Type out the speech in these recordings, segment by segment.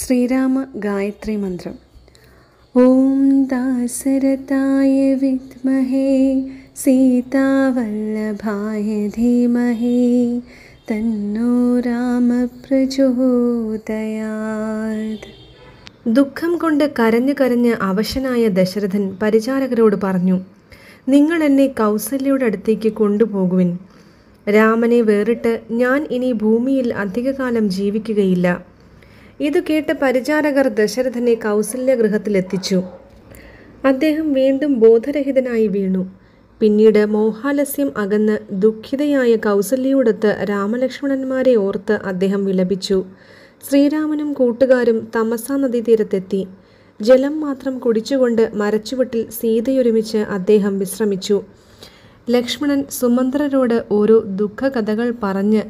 ശ്രീരാമ ഗായത്രി മന്ത്രം ഓം ദാസരതായ വിത്മഹേ സീതാവല്ലഭായ ധീമഹേ തന്നോ രാമ പ്രചോദയാത് ദുഃഖം കൊണ്ട് കരഞ്ഞു കരഞ്ഞ് അവശനായ ദശരഥൻ പരിചാരകരോട് പറഞ്ഞു നിങ്ങൾ എന്നെ കൗസല്യയുടെ അടുത്തേക്ക് കൊണ്ടുപോകുവിൻ രാമനെ വേറിട്ട് ഞാൻ ഇനി ഭൂമിയിൽ അധികകാലം ജീവിക്കുകയില്ല ഇത് കേട്ട് പരിചാരകർ ദശരഥനെ കൗസല്യ ഗൃഹത്തിലെത്തിച്ചു അദ്ദേഹം വീണ്ടും ബോധരഹിതനായി വീണു പിന്നീട് മോഹാലസ്യം അകന്ന് ദുഃഖിതയായ കൗസല്യയോടൊത്ത് രാമലക്ഷ്മണന്മാരെ ഓർത്ത് അദ്ദേഹം വിലപിച്ചു ശ്രീരാമനും കൂട്ടുകാരും തമസാ നദീതീരത്തെത്തി ജലം മാത്രം കുടിച്ചുകൊണ്ട് മരച്ചുവട്ടിൽ സീതയൊരുമിച്ച് അദ്ദേഹം വിശ്രമിച്ചു ലക്ഷ്മണൻ സുമന്ത്രരോട് ഓരോ ദുഃഖകഥകൾ പറഞ്ഞ്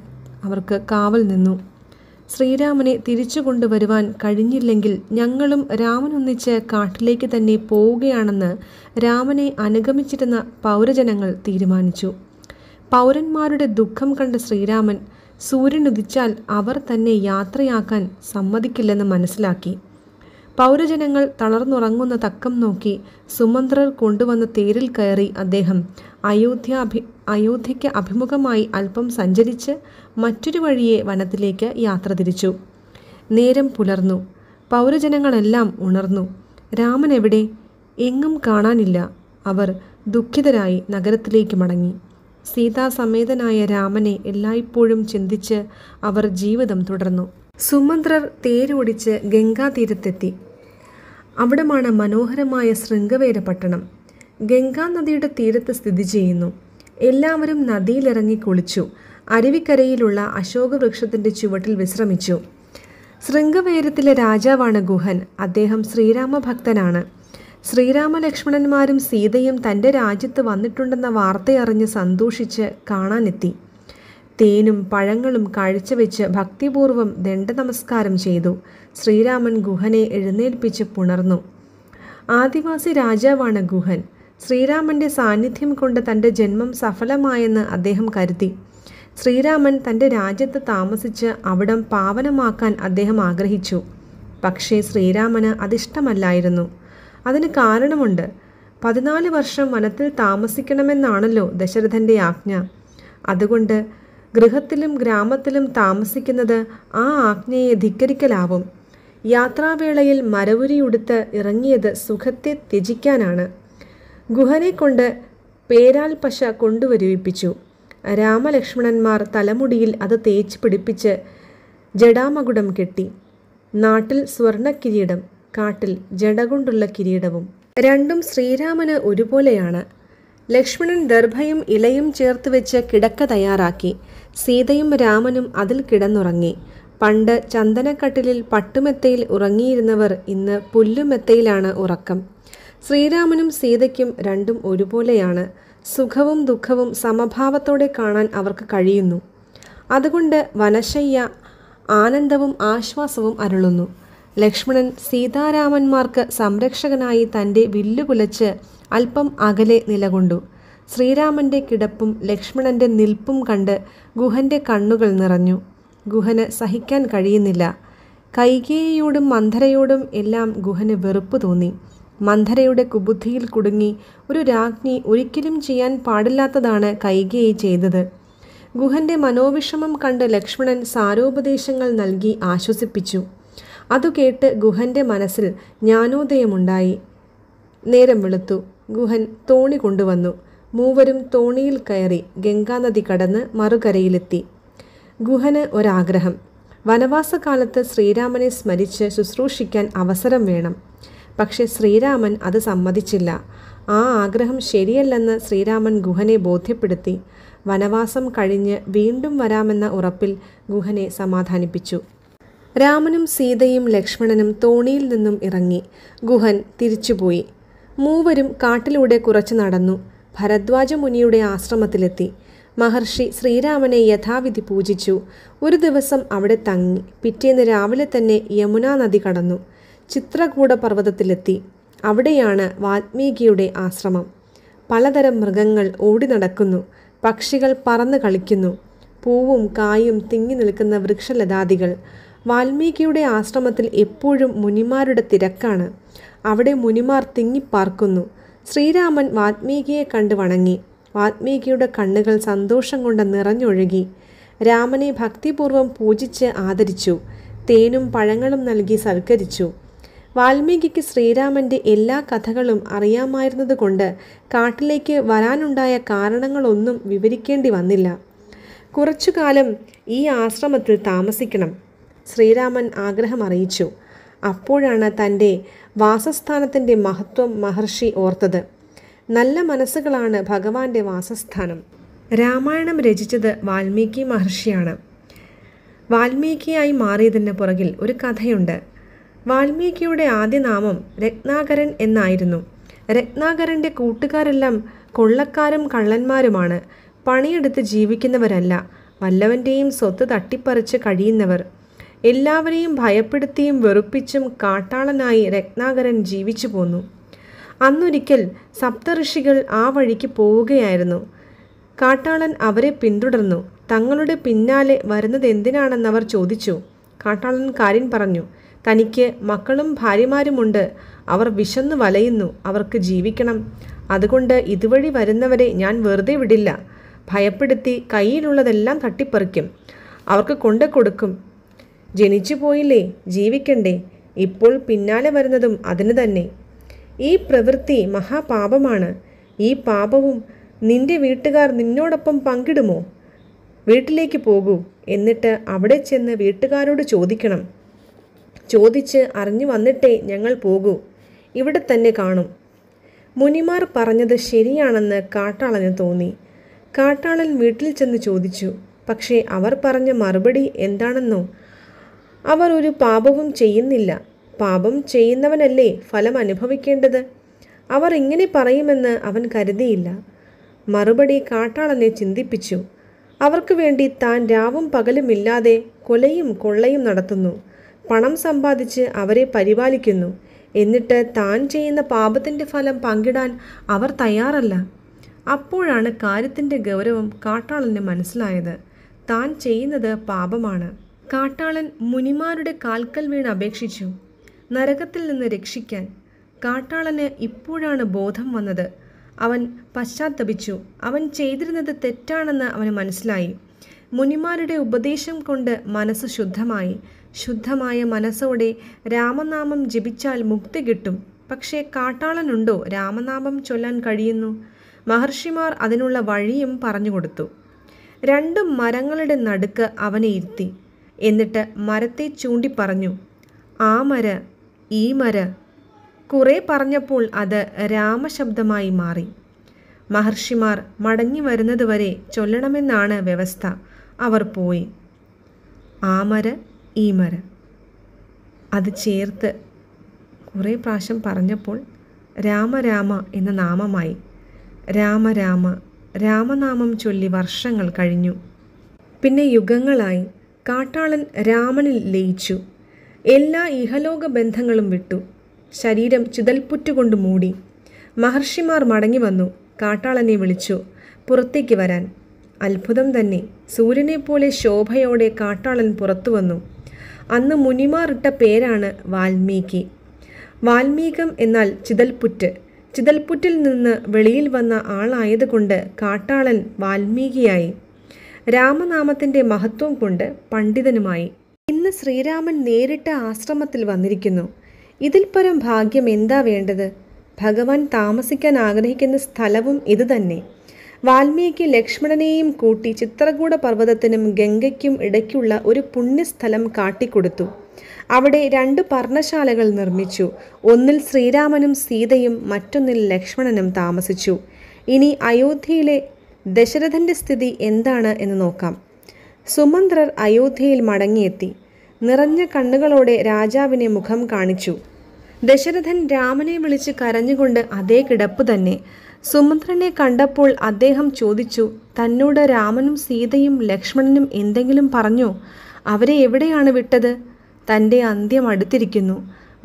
അവർക്ക് കാവൽ നിന്നു ശ്രീരാമനെ തിരിച്ചു കൊണ്ടുവരുവാൻ കഴിഞ്ഞില്ലെങ്കിൽ ഞങ്ങളും രാമനൊന്നിച്ച് കാട്ടിലേക്ക് തന്നെ പോവുകയാണെന്ന് രാമനെ അനുഗമിച്ചിരുന്ന പൗരജനങ്ങൾ തീരുമാനിച്ചു പൗരന്മാരുടെ ദുഃഖം കണ്ട ശ്രീരാമൻ സൂര്യനുദിച്ചാൽ അവർ തന്നെ യാത്രയാക്കാൻ സമ്മതിക്കില്ലെന്ന് മനസ്സിലാക്കി പൗരജനങ്ങൾ തളർന്നുറങ്ങുന്ന തക്കം നോക്കി സുമന്ത്രർ കൊണ്ടുവന്ന തേരിൽ കയറി അദ്ദേഹം അയോധ്യ അഭി അയോധ്യയ്ക്ക് അഭിമുഖമായി അല്പം സഞ്ചരിച്ച് മറ്റൊരു വഴിയെ വനത്തിലേക്ക് യാത്ര തിരിച്ചു നേരം പുലർന്നു പൗരജനങ്ങളെല്ലാം ഉണർന്നു രാമൻ എവിടെ എങ്ങും കാണാനില്ല അവർ ദുഃഖിതരായി നഗരത്തിലേക്ക് മടങ്ങി സീതാസമേതനായ രാമനെ എല്ലായ്പ്പോഴും ചിന്തിച്ച് അവർ ജീവിതം തുടർന്നു സുമന്ത്രർ തേരോടിച്ച് ഗംഗാതീരത്തെത്തി അവിടമാണ് മനോഹരമായ ശൃംഗവേര പട്ടണം ഗംഗാ നദിയുടെ തീരത്ത് സ്ഥിതി ചെയ്യുന്നു എല്ലാവരും നദിയിലിറങ്ങി കുളിച്ചു അരുവിക്കരയിലുള്ള അശോക വൃക്ഷത്തിൻ്റെ ചുവട്ടിൽ വിശ്രമിച്ചു ശൃംഗവേരത്തിലെ രാജാവാണ് ഗുഹൻ അദ്ദേഹം ശ്രീരാമ ഭക്തനാണ് ശ്രീരാമലക്ഷ്മണന്മാരും സീതയും തൻ്റെ രാജ്യത്ത് വന്നിട്ടുണ്ടെന്ന വാർത്തയറിഞ്ഞ് സന്തോഷിച്ച് കാണാനെത്തി തേനും പഴങ്ങളും കാഴ്ചവെച്ച് ദണ്ഡ നമസ്കാരം ചെയ്തു ശ്രീരാമൻ ഗുഹനെ എഴുന്നേൽപ്പിച്ച് പുണർന്നു ആദിവാസി രാജാവാണ് ഗുഹൻ ശ്രീരാമൻ്റെ സാന്നിധ്യം കൊണ്ട് തൻ്റെ ജന്മം സഫലമായെന്ന് അദ്ദേഹം കരുതി ശ്രീരാമൻ തൻ്റെ രാജ്യത്ത് താമസിച്ച് അവിടം പാവനമാക്കാൻ അദ്ദേഹം ആഗ്രഹിച്ചു പക്ഷേ ശ്രീരാമന് അതിഷ്ടമല്ലായിരുന്നു അതിന് കാരണമുണ്ട് പതിനാല് വർഷം വനത്തിൽ താമസിക്കണമെന്നാണല്ലോ ദശരഥൻ്റെ ആജ്ഞ അതുകൊണ്ട് ഗൃഹത്തിലും ഗ്രാമത്തിലും താമസിക്കുന്നത് ആ ആജ്ഞയെ ധിക്കരിക്കലാവും യാത്രാവേളയിൽ മരവുരിയുടുത്ത് ഇറങ്ങിയത് സുഖത്തെ ത്യജിക്കാനാണ് ഗുഹനെ കൊണ്ട് പേരാൽ പശ കൊണ്ടുവരുവിപ്പിച്ചു രാമലക്ഷ്മണന്മാർ തലമുടിയിൽ അത് തേച്ച് പിടിപ്പിച്ച് ജടാമകുടം കെട്ടി നാട്ടിൽ സ്വർണക്കിരീടം കാട്ടിൽ ജടകൊണ്ടുള്ള കിരീടവും രണ്ടും ശ്രീരാമന് ഒരുപോലെയാണ് ലക്ഷ്മണൻ ദർഭയും ഇലയും ചേർത്ത് വെച്ച് കിടക്ക തയ്യാറാക്കി സീതയും രാമനും അതിൽ കിടന്നുറങ്ങി പണ്ട് ചന്ദനക്കട്ടിലിൽ പട്ടുമെത്തയിൽ ഉറങ്ങിയിരുന്നവർ ഇന്ന് പുല്ലുമെത്തയിലാണ് ഉറക്കം ശ്രീരാമനും സീതയ്ക്കും രണ്ടും ഒരുപോലെയാണ് സുഖവും ദുഃഖവും സമഭാവത്തോടെ കാണാൻ അവർക്ക് കഴിയുന്നു അതുകൊണ്ട് വനശയ്യ ആനന്ദവും ആശ്വാസവും അരുളുന്നു ലക്ഷ്മണൻ സീതാരാമന്മാർക്ക് സംരക്ഷകനായി തൻ്റെ വില്ലുകുലച്ച് അല്പം അകലെ നിലകൊണ്ടു ശ്രീരാമൻ്റെ കിടപ്പും ലക്ഷ്മണൻ്റെ നിൽപ്പും കണ്ട് ഗുഹൻ്റെ കണ്ണുകൾ നിറഞ്ഞു ഗുഹന് സഹിക്കാൻ കഴിയുന്നില്ല കൈകേയിയോടും മന്ധരയോടും എല്ലാം ഗുഹന് വെറുപ്പ് തോന്നി മന്ധരയുടെ കുബുദ്ധിയിൽ കുടുങ്ങി ഒരു രാജ്ഞി ഒരിക്കലും ചെയ്യാൻ പാടില്ലാത്തതാണ് കൈകേയി ചെയ്തത് ഗുഹന്റെ മനോവിഷമം കണ്ട് ലക്ഷ്മണൻ സാരോപദേശങ്ങൾ നൽകി ആശ്വസിപ്പിച്ചു അതു കേട്ട് ഗുഹന്റെ മനസ്സിൽ ജ്ഞാനോദയമുണ്ടായി നേരം വെളുത്തു ഗുഹൻ തോണി കൊണ്ടുവന്നു മൂവരും തോണിയിൽ കയറി ഗംഗാനദി കടന്ന് മറുകരയിലെത്തി ഗുഹന് ഒരാഗ്രഹം വനവാസകാലത്ത് ശ്രീരാമനെ സ്മരിച്ച് ശുശ്രൂഷിക്കാൻ അവസരം വേണം പക്ഷേ ശ്രീരാമൻ അത് സമ്മതിച്ചില്ല ആ ആഗ്രഹം ശരിയല്ലെന്ന് ശ്രീരാമൻ ഗുഹനെ ബോധ്യപ്പെടുത്തി വനവാസം കഴിഞ്ഞ് വീണ്ടും വരാമെന്ന ഉറപ്പിൽ ഗുഹനെ സമാധാനിപ്പിച്ചു രാമനും സീതയും ലക്ഷ്മണനും തോണിയിൽ നിന്നും ഇറങ്ങി ഗുഹൻ തിരിച്ചുപോയി മൂവരും കാട്ടിലൂടെ കുറച്ച് നടന്നു ഭരദ്വാജ മുനിയുടെ ആശ്രമത്തിലെത്തി മഹർഷി ശ്രീരാമനെ യഥാവിധി പൂജിച്ചു ഒരു ദിവസം അവിടെ തങ്ങി പിറ്റേന്ന് രാവിലെ തന്നെ യമുനാ നദി കടന്നു ചിത്രകൂട പർവ്വതത്തിലെത്തി അവിടെയാണ് വാൽമീകിയുടെ ആശ്രമം പലതരം മൃഗങ്ങൾ ഓടി നടക്കുന്നു പക്ഷികൾ പറന്ന് കളിക്കുന്നു പൂവും കായും തിങ്ങി നിൽക്കുന്ന വൃക്ഷലതാദികൾ വാൽമീകിയുടെ ആശ്രമത്തിൽ എപ്പോഴും മുനിമാരുടെ തിരക്കാണ് അവിടെ മുനിമാർ തിങ്ങിപ്പാർക്കുന്നു ശ്രീരാമൻ വാൽമീകിയെ കണ്ട് വണങ്ങി വാൽമീകിയുടെ കണ്ണുകൾ സന്തോഷം കൊണ്ട് നിറഞ്ഞൊഴുകി രാമനെ ഭക്തിപൂർവ്വം പൂജിച്ച് ആദരിച്ചു തേനും പഴങ്ങളും നൽകി സൽക്കരിച്ചു വാൽമീകിക്ക് ശ്രീരാമൻ്റെ എല്ലാ കഥകളും അറിയാമായിരുന്നതുകൊണ്ട് കാട്ടിലേക്ക് വരാനുണ്ടായ കാരണങ്ങളൊന്നും വിവരിക്കേണ്ടി വന്നില്ല കുറച്ചുകാലം ഈ ആശ്രമത്തിൽ താമസിക്കണം ശ്രീരാമൻ ആഗ്രഹം അറിയിച്ചു അപ്പോഴാണ് തൻ്റെ വാസസ്ഥാനത്തിൻ്റെ മഹത്വം മഹർഷി ഓർത്തത് നല്ല മനസ്സുകളാണ് ഭഗവാന്റെ വാസസ്ഥാനം രാമായണം രചിച്ചത് വാൽമീകി മഹർഷിയാണ് വാൽമീകിയായി മാറിയതിന് പുറകിൽ ഒരു കഥയുണ്ട് വാൽമീകിയുടെ ആദ്യ നാമം രത്നാകരൻ എന്നായിരുന്നു രത്നാകരൻ്റെ കൂട്ടുകാരെല്ലാം കൊള്ളക്കാരും കള്ളന്മാരുമാണ് പണിയെടുത്ത് ജീവിക്കുന്നവരല്ല വല്ലവൻ്റെയും സ്വത്ത് തട്ടിപ്പറിച്ച് കഴിയുന്നവർ എല്ലാവരെയും ഭയപ്പെടുത്തിയും വെറുപ്പിച്ചും കാട്ടാളനായി രത്നാകരൻ ജീവിച്ചു പോന്നു അന്നൊരിക്കൽ സപ്തഋഷികൾ ആ വഴിക്ക് പോവുകയായിരുന്നു കാട്ടാളൻ അവരെ പിന്തുടർന്നു തങ്ങളുടെ പിന്നാലെ വരുന്നത് എന്തിനാണെന്നവർ ചോദിച്ചു കാട്ടാളൻ കാര്യം പറഞ്ഞു തനിക്ക് മക്കളും ഭാര്യമാരുമുണ്ട് അവർ വിശന്നു വലയുന്നു അവർക്ക് ജീവിക്കണം അതുകൊണ്ട് ഇതുവഴി വരുന്നവരെ ഞാൻ വെറുതെ വിടില്ല ഭയപ്പെടുത്തി കയ്യിലുള്ളതെല്ലാം തട്ടിപ്പറിക്കും അവർക്ക് കൊണ്ടു കൊടുക്കും ജനിച്ചു പോയില്ലേ ജീവിക്കണ്ടേ ഇപ്പോൾ പിന്നാലെ വരുന്നതും അതിന് തന്നെ ഈ പ്രവൃത്തി മഹാപാപമാണ് ഈ പാപവും നിന്റെ വീട്ടുകാർ നിന്നോടൊപ്പം പങ്കിടുമോ വീട്ടിലേക്ക് പോകൂ എന്നിട്ട് അവിടെ ചെന്ന് വീട്ടുകാരോട് ചോദിക്കണം ചോദിച്ച് അറിഞ്ഞു വന്നിട്ടേ ഞങ്ങൾ പോകൂ ഇവിടെ തന്നെ കാണും മുനിമാർ പറഞ്ഞത് ശരിയാണെന്ന് കാട്ടാളന് തോന്നി കാട്ടാളൻ വീട്ടിൽ ചെന്ന് ചോദിച്ചു പക്ഷേ അവർ പറഞ്ഞ മറുപടി എന്താണെന്നോ അവർ ഒരു പാപവും ചെയ്യുന്നില്ല പാപം ചെയ്യുന്നവനല്ലേ ഫലം അനുഭവിക്കേണ്ടത് അവർ ഇങ്ങനെ പറയുമെന്ന് അവൻ കരുതിയില്ല മറുപടി കാട്ടാളനെ ചിന്തിപ്പിച്ചു അവർക്ക് വേണ്ടി താൻ രാവും പകലുമില്ലാതെ കൊലയും കൊള്ളയും നടത്തുന്നു പണം സമ്പാദിച്ച് അവരെ പരിപാലിക്കുന്നു എന്നിട്ട് താൻ ചെയ്യുന്ന പാപത്തിൻ്റെ ഫലം പങ്കിടാൻ അവർ തയ്യാറല്ല അപ്പോഴാണ് കാര്യത്തിൻ്റെ ഗൗരവം കാട്ടാളന് മനസ്സിലായത് താൻ ചെയ്യുന്നത് പാപമാണ് കാട്ടാളൻ മുനിമാരുടെ കാൽക്കൽ വീണ് അപേക്ഷിച്ചു നരകത്തിൽ നിന്ന് രക്ഷിക്കാൻ കാട്ടാളന് ഇപ്പോഴാണ് ബോധം വന്നത് അവൻ പശ്ചാത്തപിച്ചു അവൻ ചെയ്തിരുന്നത് തെറ്റാണെന്ന് അവന് മനസ്സിലായി മുനിമാരുടെ ഉപദേശം കൊണ്ട് മനസ്സ് ശുദ്ധമായി ശുദ്ധമായ മനസ്സോടെ രാമനാമം ജപിച്ചാൽ മുക്തി കിട്ടും പക്ഷേ കാട്ടാളനുണ്ടോ രാമനാമം ചൊല്ലാൻ കഴിയുന്നു മഹർഷിമാർ അതിനുള്ള വഴിയും പറഞ്ഞു കൊടുത്തു രണ്ട് മരങ്ങളുടെ നടുക്ക് അവനെ ഇരുത്തി എന്നിട്ട് മരത്തെ ചൂണ്ടി പറഞ്ഞു ആ മര ഈ മര കുറേ പറഞ്ഞപ്പോൾ അത് രാമശബ്ദമായി മാറി മഹർഷിമാർ മടങ്ങി വരുന്നതുവരെ ചൊല്ലണമെന്നാണ് വ്യവസ്ഥ അവർ പോയി ആമര ഈ മരം അത് ചേർത്ത് കുറേ പ്രാവശ്യം പറഞ്ഞപ്പോൾ രാമരാമ എന്ന നാമമായി രാമരാമ രാമനാമം ചൊല്ലി വർഷങ്ങൾ കഴിഞ്ഞു പിന്നെ യുഗങ്ങളായി കാട്ടാളൻ രാമനിൽ ലയിച്ചു എല്ലാ ഇഹലോക ബന്ധങ്ങളും വിട്ടു ശരീരം ചിതൽപ്പുറ്റുകൊണ്ട് മൂടി മഹർഷിമാർ മടങ്ങി വന്നു കാട്ടാളനെ വിളിച്ചു പുറത്തേക്ക് വരാൻ അത്ഭുതം തന്നെ സൂര്യനെപ്പോലെ ശോഭയോടെ കാട്ടാളൻ പുറത്തു വന്നു അന്ന് മുനിമാർ ഇട്ട പേരാണ് വാൽമീകി വാൽമീകം എന്നാൽ ചിതൽപുറ്റ് ചിതൽപുറ്റിൽ നിന്ന് വെളിയിൽ വന്ന ആളായതുകൊണ്ട് കാട്ടാളൻ വാൽമീകിയായി രാമനാമത്തിൻ്റെ മഹത്വം കൊണ്ട് പണ്ഡിതനുമായി ഇന്ന് ശ്രീരാമൻ നേരിട്ട ആശ്രമത്തിൽ വന്നിരിക്കുന്നു ഇതിൽ പരം ഭാഗ്യം എന്താ വേണ്ടത് ഭഗവാൻ താമസിക്കാൻ ആഗ്രഹിക്കുന്ന സ്ഥലവും ഇതുതന്നെ വാൽമീകി ലക്ഷ്മണനെയും കൂട്ടി ചിത്രകൂട പർവ്വതത്തിനും ഗംഗയ്ക്കും ഇടയ്ക്കുള്ള ഒരു പുണ്യസ്ഥലം കാട്ടിക്കൊടുത്തു അവിടെ രണ്ട് പർണശാലകൾ നിർമ്മിച്ചു ഒന്നിൽ ശ്രീരാമനും സീതയും മറ്റൊന്നിൽ ലക്ഷ്മണനും താമസിച്ചു ഇനി അയോധ്യയിലെ ദശരഥന്റെ സ്ഥിതി എന്താണ് എന്ന് നോക്കാം സുമന്ത്രർ അയോധ്യയിൽ മടങ്ങിയെത്തി നിറഞ്ഞ കണ്ണുകളോടെ രാജാവിനെ മുഖം കാണിച്ചു ദശരഥൻ രാമനെ വിളിച്ച് കരഞ്ഞുകൊണ്ട് അതേ കിടപ്പ് തന്നെ സുമന്ത്രനെ കണ്ടപ്പോൾ അദ്ദേഹം ചോദിച്ചു തന്നോട് രാമനും സീതയും ലക്ഷ്മണനും എന്തെങ്കിലും പറഞ്ഞോ അവരെ എവിടെയാണ് വിട്ടത് തൻ്റെ അന്ത്യം അടുത്തിരിക്കുന്നു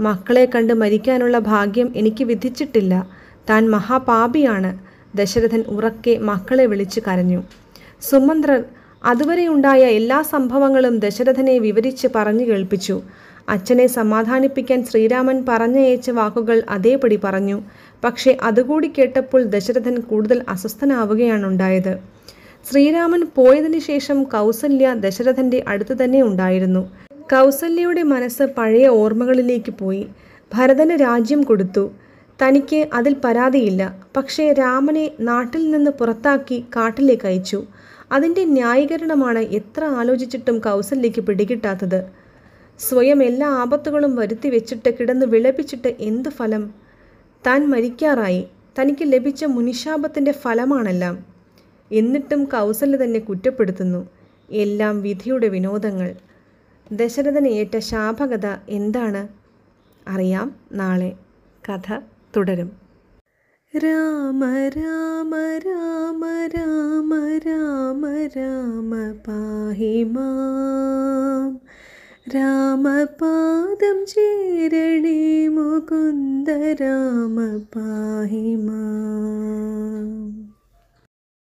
മക്കളെ കണ്ട് മരിക്കാനുള്ള ഭാഗ്യം എനിക്ക് വിധിച്ചിട്ടില്ല താൻ മഹാപാപിയാണ് ദശരഥൻ ഉറക്കെ മക്കളെ വിളിച്ചു കരഞ്ഞു സുമന്ത്രർ അതുവരെ ഉണ്ടായ എല്ലാ സംഭവങ്ങളും ദശരഥനെ വിവരിച്ച് പറഞ്ഞു കേൾപ്പിച്ചു അച്ഛനെ സമാധാനിപ്പിക്കാൻ ശ്രീരാമൻ പറഞ്ഞയച്ച വാക്കുകൾ അതേപടി പറഞ്ഞു പക്ഷേ അതുകൂടി കേട്ടപ്പോൾ ദശരഥൻ കൂടുതൽ അസ്വസ്ഥനാവുകയാണുണ്ടായത് ശ്രീരാമൻ പോയതിനു ശേഷം കൗസല്യ ദശരഥന്റെ അടുത്ത് തന്നെ ഉണ്ടായിരുന്നു കൗസല്യയുടെ മനസ്സ് പഴയ ഓർമ്മകളിലേക്ക് പോയി ഭരതന് രാജ്യം കൊടുത്തു തനിക്ക് അതിൽ പരാതിയില്ല പക്ഷേ രാമനെ നാട്ടിൽ നിന്ന് പുറത്താക്കി കാട്ടിലേക്ക് അയച്ചു അതിൻ്റെ ന്യായീകരണമാണ് എത്ര ആലോചിച്ചിട്ടും കൗസല്യയ്ക്ക് പിടികിട്ടാത്തത് സ്വയം എല്ലാ ആപത്തുകളും വരുത്തി വെച്ചിട്ട് കിടന്ന് വിളപ്പിച്ചിട്ട് എന്ത് ഫലം താൻ മരിക്കാറായി തനിക്ക് ലഭിച്ച മുനിശാപത്തിൻ്റെ ഫലമാണെല്ലാം എന്നിട്ടും കൗസല്യ തന്നെ കുറ്റപ്പെടുത്തുന്നു എല്ലാം വിധിയുടെ വിനോദങ്ങൾ ദശരഥന ഏറ്റ ശാപകഥ എന്താണ് അറിയാം നാളെ കഥ തുടരും രാമ രാമ രാമ രാമ രാമ രാമ പാഹിമാം रामपादं चिरणीमुकुन्द राम मा